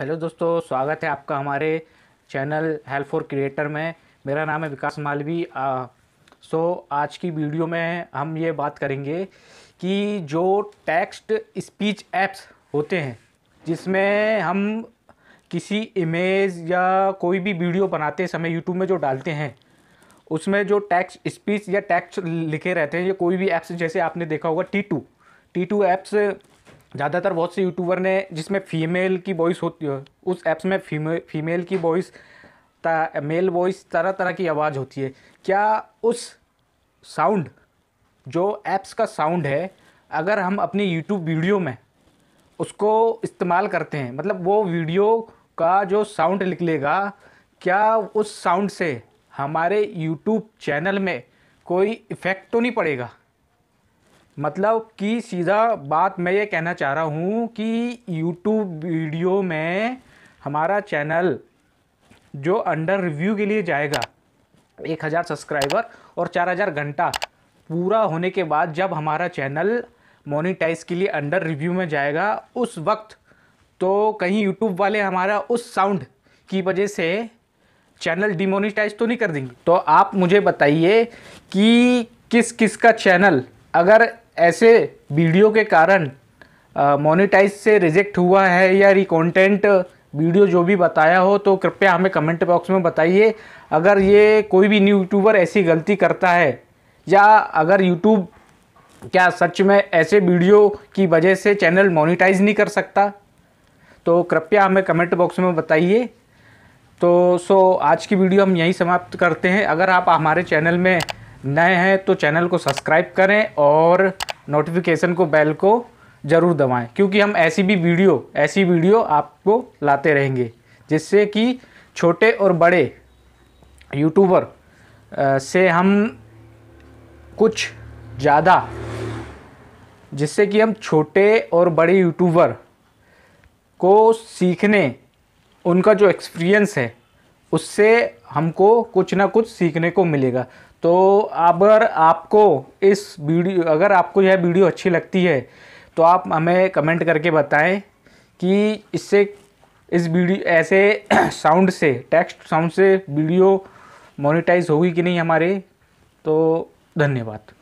hello दोस्तों स्वागत है आपका हमारे चैनल हेल्प फॉर क्रिएटर में मेरा नाम है विकास मालवी सो आज की वीडियो में हम ये बात करेंगे कि जो टेक्स्ट स्पीच एप्स होते हैं जिसमें हम किसी इमेज या कोई भी वीडियो बनाते समय यूट्यूब में जो डालते हैं उसमें जो टेक्स्ट स्पीच या टेक्स्ट लिखे रहते हैं ये कोई भी ऐप्स जैसे आपने देखा होगा T to T to apps ज़्यादातर बहुत से यूट्यूबर ने जिसमें फ़ीमेल की वॉइस होती है उस ऐप्स में फीमे फीमेल की वॉइस मेल वॉइस तरह तरह की आवाज़ होती है क्या उस साउंड जो ऐप्स का साउंड है अगर हम अपनी यूट्यूब वीडियो में उसको इस्तेमाल करते हैं मतलब वो वीडियो का जो साउंड निकलेगा क्या उस साउंड से हमारे यूट्यूब चैनल में कोई इफ़ेक्ट तो नहीं पड़ेगा मतलब कि सीधा बात मैं ये कहना चाह रहा हूँ कि यूट्यूब वीडियो में हमारा चैनल जो अंडर रिव्यू के लिए जाएगा एक हज़ार सब्सक्राइबर और चार हज़ार घंटा पूरा होने के बाद जब हमारा चैनल मोनिटाइज के लिए अंडर रिव्यू में जाएगा उस वक्त तो कहीं यूट्यूब वाले हमारा उस साउंड की वजह से चैनल डिमोनिटाइज तो नहीं कर देंगे तो आप मुझे बताइए कि किस किस का चैनल अगर ऐसे वीडियो के कारण मोनिटाइज से रिजेक्ट हुआ है या रिकॉन्टेंट वीडियो जो भी बताया हो तो कृपया हमें कमेंट बॉक्स में बताइए अगर ये कोई भी न्यू यूट्यूबर ऐसी गलती करता है या अगर यूट्यूब क्या सच में ऐसे वीडियो की वजह से चैनल मोनिटाइज नहीं कर सकता तो कृपया हमें कमेंट बॉक्स में बताइए तो सो आज की वीडियो हम यहीं समाप्त करते हैं अगर आप हमारे चैनल में नए हैं तो चैनल को सब्सक्राइब करें और नोटिफिकेशन को बेल को ज़रूर दबाएं क्योंकि हम ऐसी भी वीडियो ऐसी वीडियो आपको लाते रहेंगे जिससे कि छोटे और बड़े यूट्यूबर से हम कुछ ज़्यादा जिससे कि हम छोटे और बड़े यूट्यूबर को सीखने उनका जो एक्सपीरियंस है उससे हमको कुछ ना कुछ सीखने को मिलेगा तो अगर आपको इस वीडियो अगर आपको यह वीडियो अच्छी लगती है तो आप हमें कमेंट करके बताएं कि इससे इस वीडियो ऐसे साउंड से टेक्स्ट साउंड से वीडियो मोनेटाइज होगी कि नहीं हमारे तो धन्यवाद